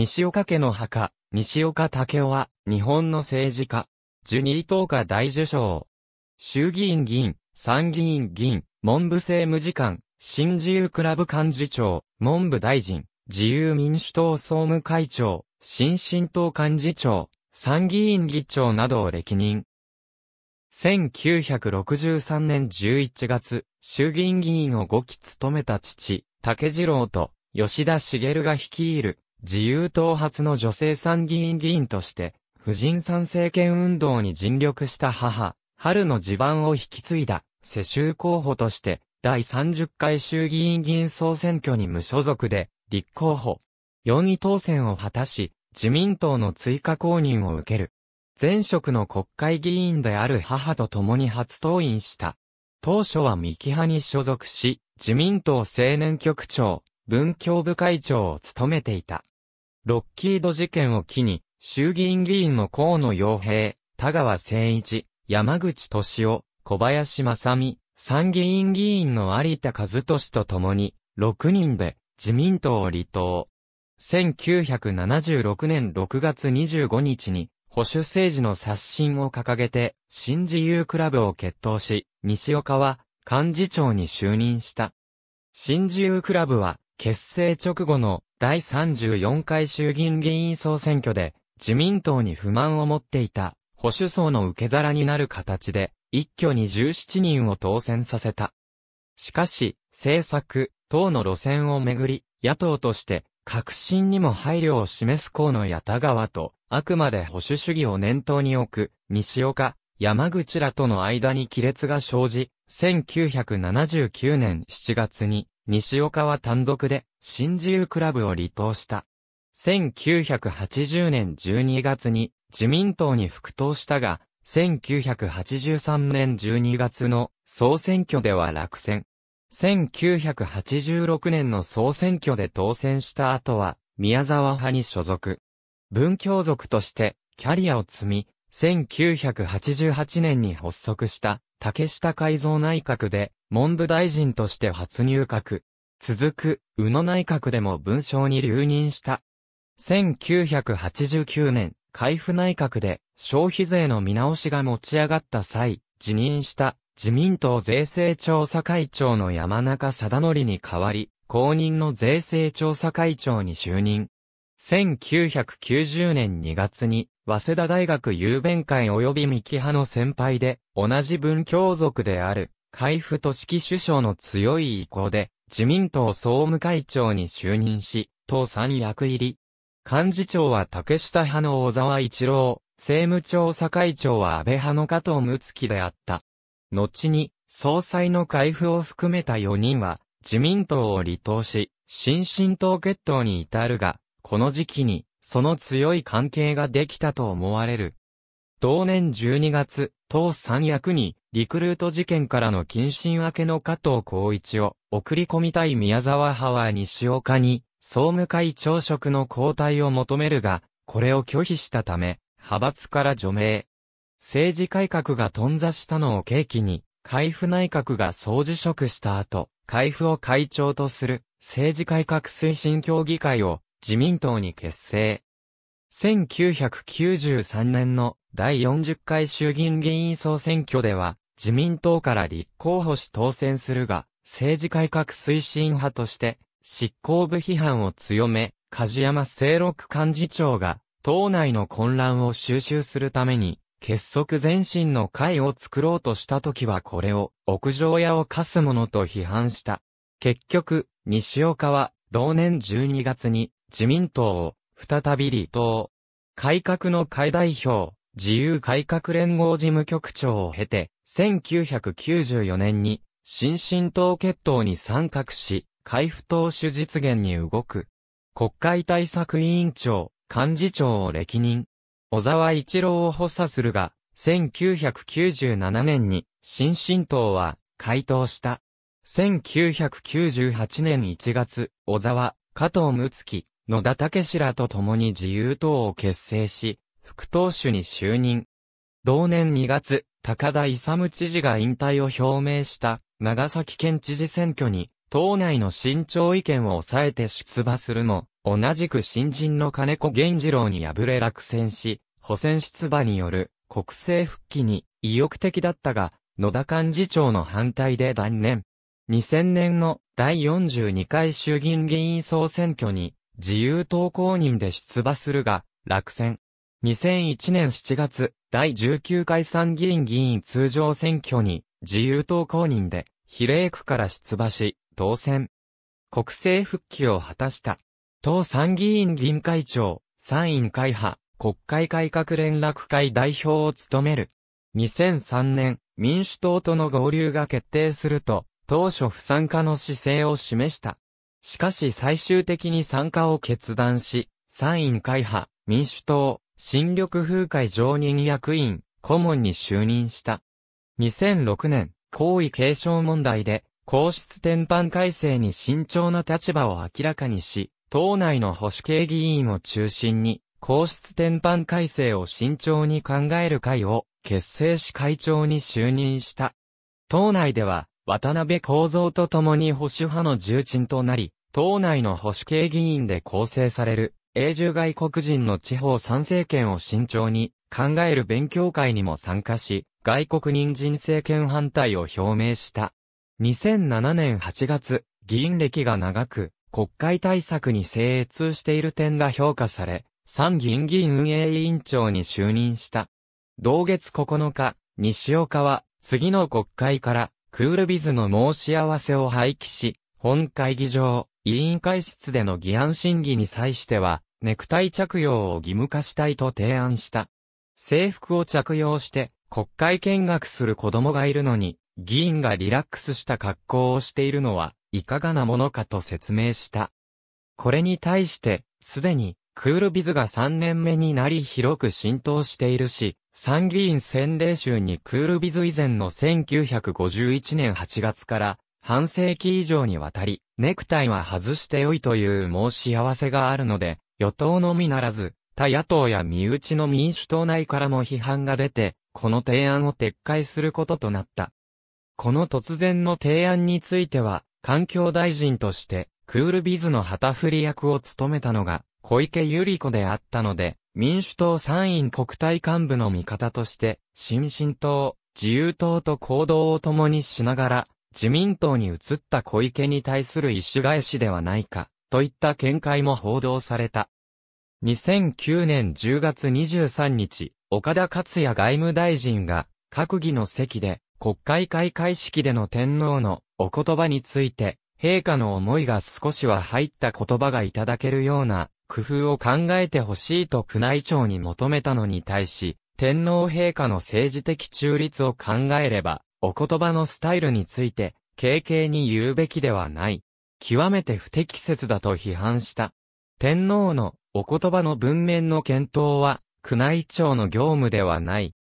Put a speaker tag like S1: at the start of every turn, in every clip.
S1: 西岡家の墓、西岡武雄は、日本の政治家、ジュニー等下大受賞。衆議院議員、参議院議員、文部政務次官、新自由クラブ幹事長、文部大臣、自由民主党総務会長、新進党幹事長、参議院議長などを歴任。1963年11月、衆議院議員を5期務めた父、竹次郎と、吉田茂が率いる自由党初の女性参議院議員として、婦人参政権運動に尽力した母、春の地盤を引き継いだ、世襲候補として、第30回衆議院議員総選挙に無所属で、立候補。4位当選を果たし、自民党の追加公認を受ける。前職の国会議員である母と共に初登院した。当初は三木派に所属し、自民党青年局長、文教部会長を務めていた。ロッキード事件を機に、衆議院議員の河野洋平、田川誠一、山口敏夫、小林正美、参議院議員の有田和俊と共に、6人で自民党を離党。1976年6月25日に、保守政治の刷新を掲げて、新自由クラブを決闘し、西岡は、幹事長に就任した。新自由クラブは、結成直後の第34回衆議院議員総選挙で、自民党に不満を持っていた、保守層の受け皿になる形で、一挙に17人を当選させた。しかし、政策、党の路線をめぐり、野党として、革新にも配慮を示す河野八田川と、あくまで保守主義を念頭に置く、西岡、山口らとの間に亀裂が生じ、1979年7月に、西岡は単独で、新自由クラブを離党した。1980年12月に自民党に復党したが、1983年12月の総選挙では落選。1986年の総選挙で当選した後は、宮沢派に所属。文教族としてキャリアを積み、1988年に発足した竹下改造内閣で文部大臣として初入閣。続く、宇野内閣でも文章に留任した。1989年、海部内閣で消費税の見直しが持ち上がった際、辞任した自民党税制調査会長の山中貞則に代わり、公認の税制調査会長に就任。1990年2月に、早稲田大学郵弁会及び三木派の先輩で、同じ文教族である、海部市式首相の強い意向で、自民党総務会長に就任し、党三役入り。幹事長は竹下派の小沢一郎、政務調査会長は安倍派の加藤睦月であった。後に、総裁の回復を含めた4人は、自民党を離党し、新進党決闘に至るが、この時期に、その強い関係ができたと思われる。同年12月、党三役に、リクルート事件からの謹慎明けの加藤光一を送り込みたい宮沢派は西岡に総務会長職の交代を求めるが、これを拒否したため、派閥から除名。政治改革が頓挫したのを契機に、海部内閣が総辞職した後、海部を会長とする政治改革推進協議会を自民党に結成。1993年の第40回衆議院議員総選挙では、自民党から立候補し当選するが、政治改革推進派として、執行部批判を強め、梶山清六幹事長が、党内の混乱を収集するために、結束前進の会を作ろうとした時はこれを、屋上屋を課すものと批判した。結局、西岡は、同年12月に、自民党を、再び離党。改革の会代表、自由改革連合事務局長を経て、1994年に、新進党決闘に参画し、海部党首実現に動く。国会対策委員長、幹事長を歴任。小沢一郎を補佐するが、1997年に、新進党は、回答した。1998年1月、小沢、加藤睦月、野田武らと共に自由党を結成し、副党首に就任。同年2月、高田勇知事が引退を表明した長崎県知事選挙に、党内の慎重意見を抑えて出馬するも、同じく新人の金子源次郎に敗れ落選し、補選出馬による国政復帰に意欲的だったが、野田幹事長の反対で断念。2000年の第42回衆議院議員総選挙に自由党公認で出馬するが、落選。2001年7月、第19回参議院議員通常選挙に、自由党公認で、比例区から出馬し、当選。国政復帰を果たした。党参議院議員会長、参院会派、国会改革連絡会代表を務める。2003年、民主党との合流が決定すると、当初不参加の姿勢を示した。しかし最終的に参加を決断し、参院会派、民主党、新緑風会常任役員、顧問に就任した。2006年、皇位継承問題で、皇室転搬改正に慎重な立場を明らかにし、党内の保守系議員を中心に、皇室転搬改正を慎重に考える会を結成し会長に就任した。党内では、渡辺幸三と共に保守派の重鎮となり、党内の保守系議員で構成される永住外国人の地方参政権を慎重に考える勉強会にも参加し、外国人人政権反対を表明した。2007年8月、議員歴が長く、国会対策に精通している点が評価され、参議院議員運営委員長に就任した。同月9日、西岡は、次の国会から、クールビズの申し合わせを廃棄し、本会議場、委員会室での議案審議に際しては、ネクタイ着用を義務化したいと提案した。制服を着用して国会見学する子供がいるのに、議員がリラックスした格好をしているのはいかがなものかと説明した。これに対して、すでにクールビズが3年目になり広く浸透しているし、参議院先令集にクールビズ以前の1951年8月から半世紀以上にわたり、ネクタイは外してよいという申し合わせがあるので、与党のみならず、他野党や身内の民主党内からも批判が出て、この提案を撤回することとなった。この突然の提案については、環境大臣として、クールビズの旗振り役を務めたのが、小池百合子であったので、民主党参院国対幹部の味方として、新進党、自由党と行動を共にしながら、自民党に移った小池に対する意思返しではないか、といった見解も報道された。2009年10月23日、岡田克也外務大臣が、閣議の席で、国会開会式での天皇のお言葉について、陛下の思いが少しは入った言葉がいただけるような工夫を考えてほしいと宮内庁に求めたのに対し、天皇陛下の政治的中立を考えれば、お言葉のスタイルについて、軽々に言うべきではない、極めて不適切だと批判した。天皇のお言葉の文面の検討は、宮内庁の業務ではない。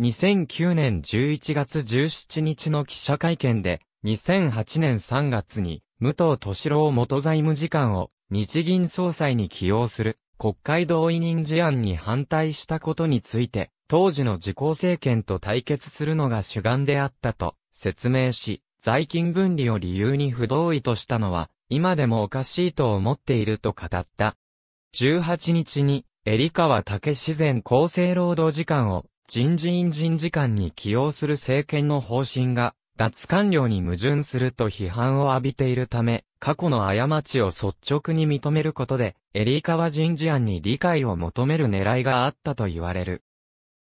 S1: 2009年11月17日の記者会見で、2008年3月に、武藤敏郎元財務次官を日銀総裁に起用する国会同意人事案に反対したことについて、当時の自公政権と対決するのが主眼であったと説明し、在勤分離を理由に不同意としたのは、今でもおかしいと思っていると語った。18日に、エリカは竹自然厚生労働次官を人事院人事官に起用する政権の方針が、脱官僚に矛盾すると批判を浴びているため、過去の過ちを率直に認めることで、エリカワ人事案に理解を求める狙いがあったと言われる。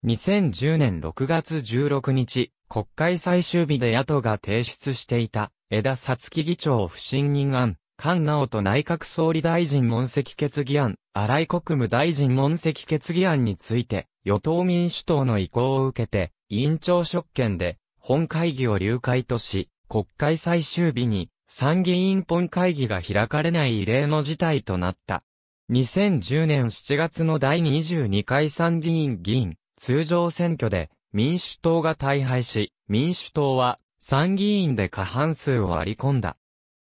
S1: 2010年6月16日、国会最終日で野党が提出していた、枝さつき議長不信任案、菅直人内閣総理大臣問責決議案、荒井国務大臣問責決議案について、与党民主党の意向を受けて、委員長職権で、本会議を流会とし、国会最終日に、参議院本会議が開かれない異例の事態となった。2010年7月の第22回参議院議員、通常選挙で民主党が大敗し、民主党は参議院で過半数を割り込んだ。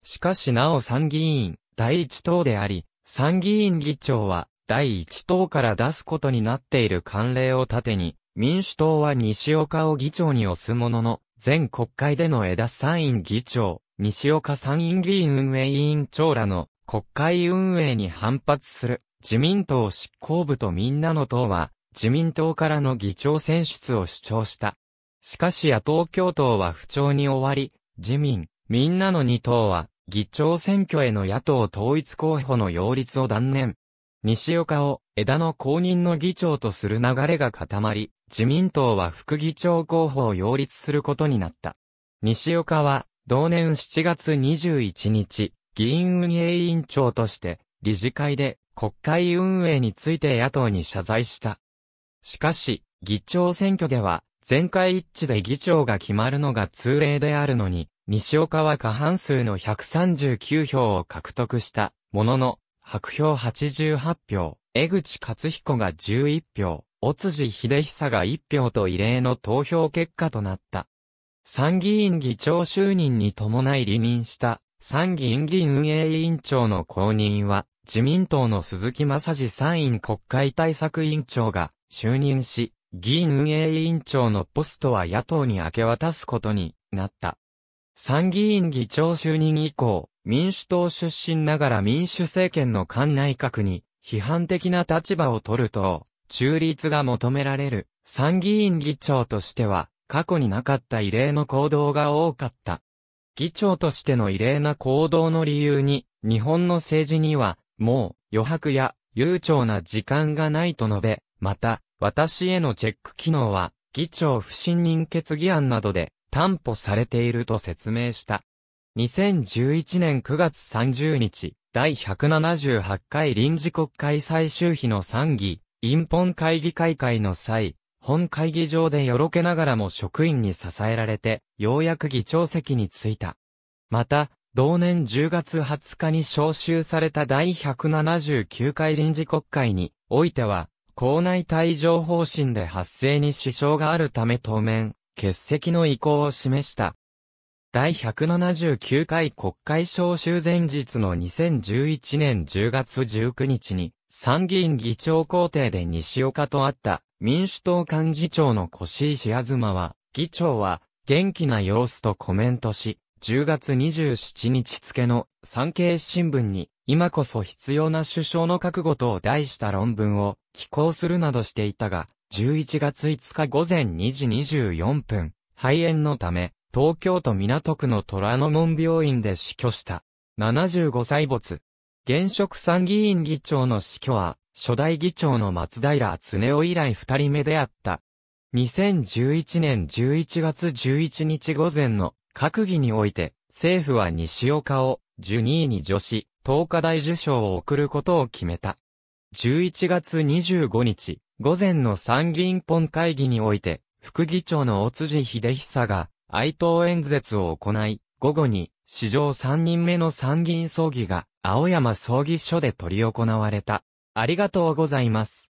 S1: しかしなお参議院第一党であり、参議院議長は第一党から出すことになっている慣例を盾に、民主党は西岡を議長に押すものの、全国会での枝参院議長、西岡参院議員運営委員長らの国会運営に反発する自民党執行部とみんなの党は自民党からの議長選出を主張した。しかし野党共闘は不調に終わり、自民、みんなの2党は、議長選挙への野党統一候補の擁立を断念。西岡を枝野公認の議長とする流れが固まり、自民党は副議長候補を擁立することになった。西岡は、同年7月21日、議員運営委員長として、理事会で国会運営について野党に謝罪した。しかし、議長選挙では、全会一致で議長が決まるのが通例であるのに、西岡は過半数の139票を獲得したものの、白票88票、江口勝彦が11票、尾辻秀久が1票と異例の投票結果となった。参議院議長就任に伴い離任した参議院議運営委員長の公認は、自民党の鈴木正治参院国会対策委員長が就任し、議員運営委員長のポストは野党に明け渡すことになった。参議院議長就任以降、民主党出身ながら民主政権の官内閣に批判的な立場を取ると、中立が求められる参議院議長としては過去になかった異例の行動が多かった。議長としての異例な行動の理由に、日本の政治には、もう、余白や、悠長な時間がないと述べ、また、私へのチェック機能は、議長不信任決議案などで、担保されていると説明した。2011年9月30日、第178回臨時国会最終日の参議、陰本会議開会の際、本会議場でよろけながらも職員に支えられて、ようやく議長席に着いた。また、同年10月20日に召集された第179回臨時国会においては、校内退場方針で発生に支障があるため当面、欠席の意向を示した。第179回国会召集前日の2011年10月19日に、参議院議長公邸で西岡と会った民主党幹事長の越石東は、議長は元気な様子とコメントし、10月27日付の産経新聞に今こそ必要な首相の覚悟と題した論文を寄稿するなどしていたが、11月5日午前2時24分、肺炎のため、東京都港区の虎ノ門病院で死去した。75歳没、現職参議院議長の死去は、初代議長の松平恒夫以来二人目であった。2011年11月11日午前の閣議において、政府は西岡を12位に女子、東華大受賞を送ることを決めた。11月25日、午前の参議院本会議において、副議長の大辻秀久が、哀悼演説を行い、午後に、史上3人目の参議院葬儀が、青山葬儀所で執り行われた。ありがとうございます。